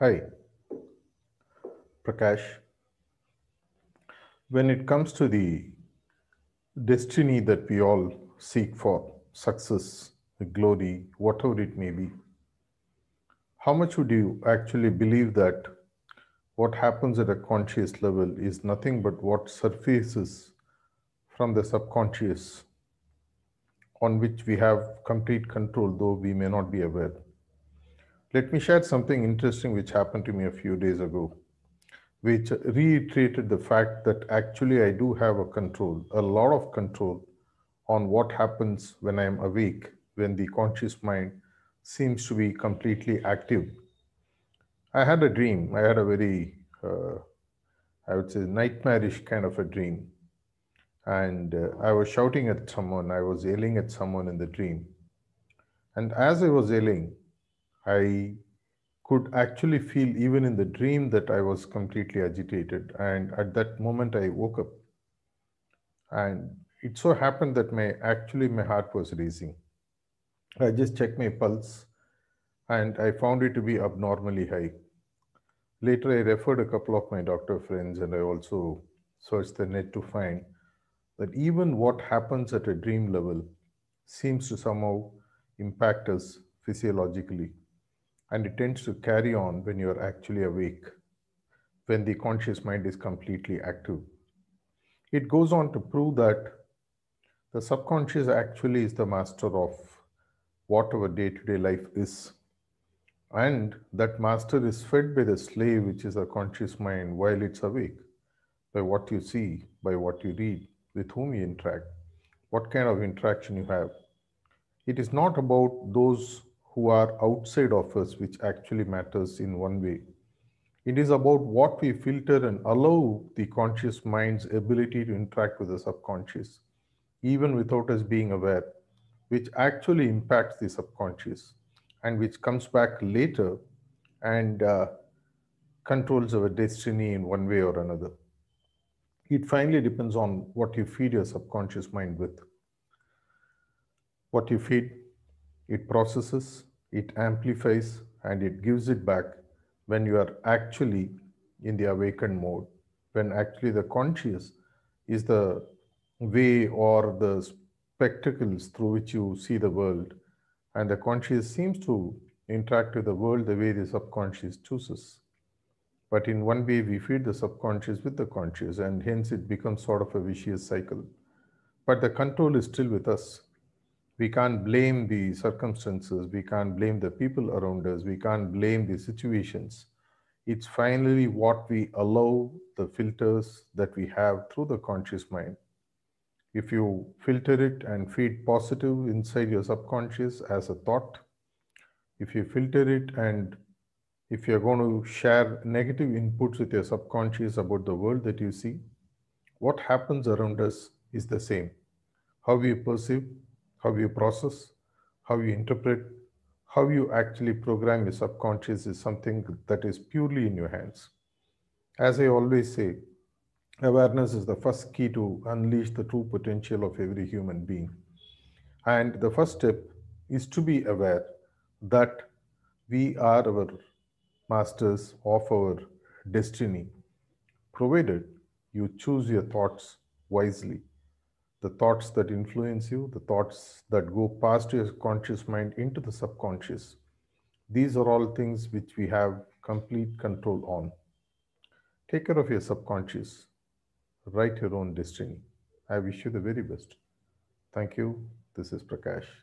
Hi, Prakash. When it comes to the destiny that we all seek for, success, glory, whatever it may be, how much would you actually believe that what happens at a conscious level is nothing but what surfaces from the subconscious on which we have complete control, though we may not be aware? Let me share something interesting which happened to me a few days ago, which reiterated the fact that actually I do have a control, a lot of control on what happens when I am awake, when the conscious mind seems to be completely active. I had a dream. I had a very, uh, I would say, nightmarish kind of a dream. And uh, I was shouting at someone, I was yelling at someone in the dream. And as I was yelling, I could actually feel, even in the dream, that I was completely agitated. And at that moment, I woke up. And it so happened that my actually my heart was racing. I just checked my pulse and I found it to be abnormally high. Later, I referred a couple of my doctor friends and I also searched the net to find that even what happens at a dream level seems to somehow impact us physiologically and it tends to carry on when you're actually awake, when the conscious mind is completely active. It goes on to prove that the subconscious actually is the master of whatever day to day life is. And that master is fed by the slave, which is the conscious mind, while it's awake, by what you see, by what you read, with whom you interact, what kind of interaction you have. It is not about those who are outside of us, which actually matters in one way. It is about what we filter and allow the conscious mind's ability to interact with the subconscious, even without us being aware, which actually impacts the subconscious and which comes back later and uh, controls our destiny in one way or another. It finally depends on what you feed your subconscious mind with. What you feed it processes, it amplifies, and it gives it back when you are actually in the awakened mode, when actually the conscious is the way or the spectacles through which you see the world, and the conscious seems to interact with the world the way the subconscious chooses. But in one way, we feed the subconscious with the conscious, and hence it becomes sort of a vicious cycle. But the control is still with us we can't blame the circumstances, we can't blame the people around us, we can't blame the situations. It's finally what we allow the filters that we have through the conscious mind. If you filter it and feed positive inside your subconscious as a thought, if you filter it and if you're going to share negative inputs with your subconscious about the world that you see, what happens around us is the same. How we perceive how you process, how you interpret, how you actually program your subconscious is something that is purely in your hands. As I always say, awareness is the first key to unleash the true potential of every human being. And the first step is to be aware that we are our masters of our destiny, provided you choose your thoughts wisely the thoughts that influence you, the thoughts that go past your conscious mind into the subconscious. These are all things which we have complete control on. Take care of your subconscious. Write your own destiny. I wish you the very best. Thank you. This is Prakash.